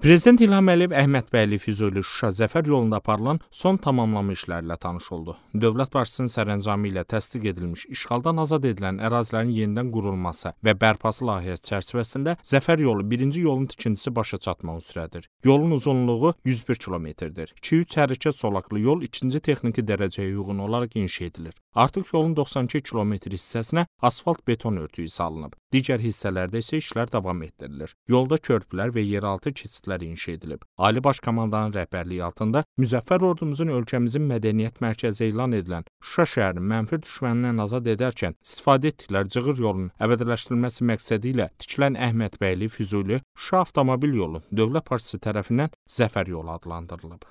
Prezident İlham Əliyev Əhmədbəyli Füzuli Şuşa zəfər yolunda aparılan son tamamlama işlərlə tanış oldu. Dövlət başçısının sərəncamı ilə təsdiq edilmiş işğaldan azad edilən ərazilərin yenidən qurulması və bərpası layihəsi çərçivəsində zəfər yolu birinci yolun tikintisi başa çatmaq üzrədir. Yolun uzunluğu 101 kilometrdir. 2-3 hərəkət zolaqlı yol ikinci texniki dərəcəyə uyğun olaraq inşa edilir. Artıq yolun 92 kilometr hissəsinə asfalt beton örtüyü salınıb. Digər hissələrdə isə işlər davam etdirilir. Yolda körpülər və yeraltı keçidlər inşa edilib. Ali Baş Komandanın rəhbərliyi altında Müzəffər ordumuzun ölkəmizin mədəniyyət mərkəzi elan edilən Şuşa şəhərini mənfi düşməndən azad edərkən istifadə etdikləri cığır yolunun əbədiləşdirilməsi məqsədi ilə tikilən Əhmədbəyli, Füzuli, Şuşa avtomobil yolu Dövlət Partisi tərəfindən Zəfər yolu adlandırılıb.